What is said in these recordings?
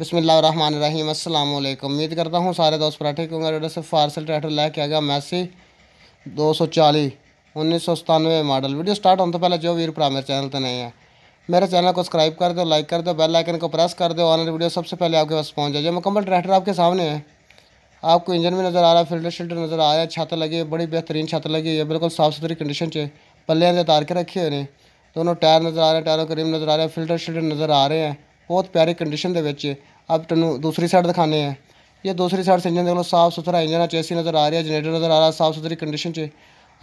बसमिलीम अल्लाम उम्मीद करता हूँ सारे दोस्त पराठे के होंगे से फारसल ट्रैक्टर लेके आ गया मैसी दो सौ चाली उन्नीस सौ सतानवे मॉडल वीडियो स्टार्ट होने तो पहले जो वीर भरा मेरे चैनल तो नहीं है मेरे चैनल को सब्सक्राइब कर दो लाइक कर दो बेल आइकन को प्रेस कर दो ऑनलाइन वीडियो सबसे पहले आपके पास पहुँच जाए जो मुकम्मल ट्रैक्टर आपके सामने है आपको इंजन भी नज़र आ रहा है फिल्टर शिल्टर नज़र आ रहा है छत लगी है बड़ी बेहतरीन छत लगी है बिल्कुल साफ़ सुथरी कंडीशन से पल्ले से तार के रखे हुए हैं दोनों टायर नज़र आ रहे हैं टायरों के रिम नज़र आ रहे हैं फिल्टर शिल्टर नज़र आ रहे हैं ਬਹੁਤ ਪਿਆਰੀ ਕੰਡੀਸ਼ਨ ਦੇ ਵਿੱਚ ਅਬ ਤੁਹਾਨੂੰ ਦੂਸਰੀ ਸਾਈਡ ਦਿਖਾਣੇ ਆ ਇਹ ਦੂਸਰੀ ਸਾਈਡ ਇੰਜਨ ਦੇਖ ਲਓ ਸਾਫ ਸੁਥਰਾ ਇੰਜਨ ਹੈ ਚੇਸੀ ਨਜ਼ਰ ਆ ਰਿਹਾ ਜਨਰੇਟਰ ਨਜ਼ਰ ਆ ਰਿਹਾ साफ सुथरी ਕੰਡੀਸ਼ਨ से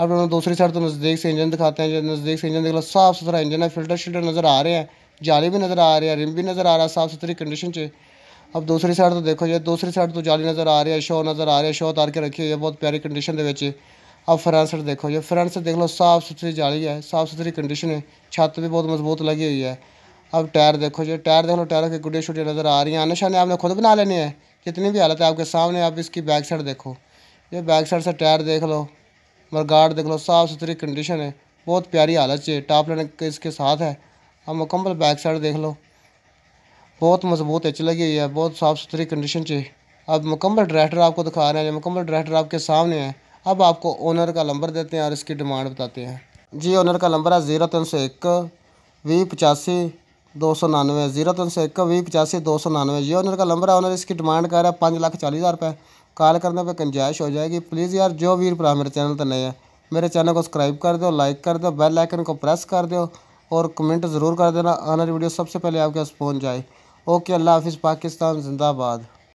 अब तुम दूसरी साइड तो नज़दीक से इंजन दिखाते हैं नज़दीक से इंजन देख लो साफ़ सुथरा इंजन है फिल्टर शिल्टर नज़र आ रहे हैं जाली भी नज़र आ रही है रिम भी नज़र आ रहा है साफ़ सुथरी कंडीशन से अब दूसरी साइड तो देखो जी दूसरी साइड तो जाली नज़र आ रही है शो नज़र आ रही है शो उतार के रखी हुई है बहुत प्यारी कंडीशन के अब फ्रंट साइड देखो जी फ्रंट से देख लो साफ़ सुथरी जाली है साफ़ सुथरी कंडीशन है छत भी बहुत मजबूत लगी हुई है अब टायर देखो जो टायर देख लो टायरों की गुडिया शुडिया नज़र आ रही हैं आने शाने आपने खुद बना लेने हैं जितनी भी हालत है आपके सामने आप इसकी बैक साइड देखो ये बैक साइड से टायर देख लो मरगाड़ देख लो साफ़ सुथरी कंडीशन है बहुत प्यारी हालत चाहिए टॉप लाइन इसके साथ है अब मुकम्मल बैक साइड देख लो बहुत मजबूत एच लगी हुई है बहुत साफ़ सुथरी कंडीशन चाहिए अब मुकम्मल ड्रैक्टर आपको दिखा रहे हैं मुकम्मल ड्रैक्टर आपके सामने है अब आपको ओनर का नंबर देते हैं और इसकी डिमांड बताते हैं जी ओनर का नंबर है ज़ीरो तीन सौ एक वी पचासी दो सौ नानवे जीरो तीन सौ एक भी पचासी दो सौ नानवे ये ऑनर का नंबर है ऑनर इसकी डिमांड कर रहा है पाँच लाख चालीस हज़ार रुपये कॉल करने पे गंजाइश हो जाएगी प्लीज़ यार जो वीर भरा मेरे चैनल पर नए हैं मेरे चैनल को सब्सक्राइब कर दो लाइक कर दो बेल आइकन को प्रेस कर दो और कमेंट ज़रूर कर देना आने वाली वीडियो सबसे पहले आपके पास पहुँच जाए ओके अल्लाह हाफिज़ पाकिस्तान जिंदाबाद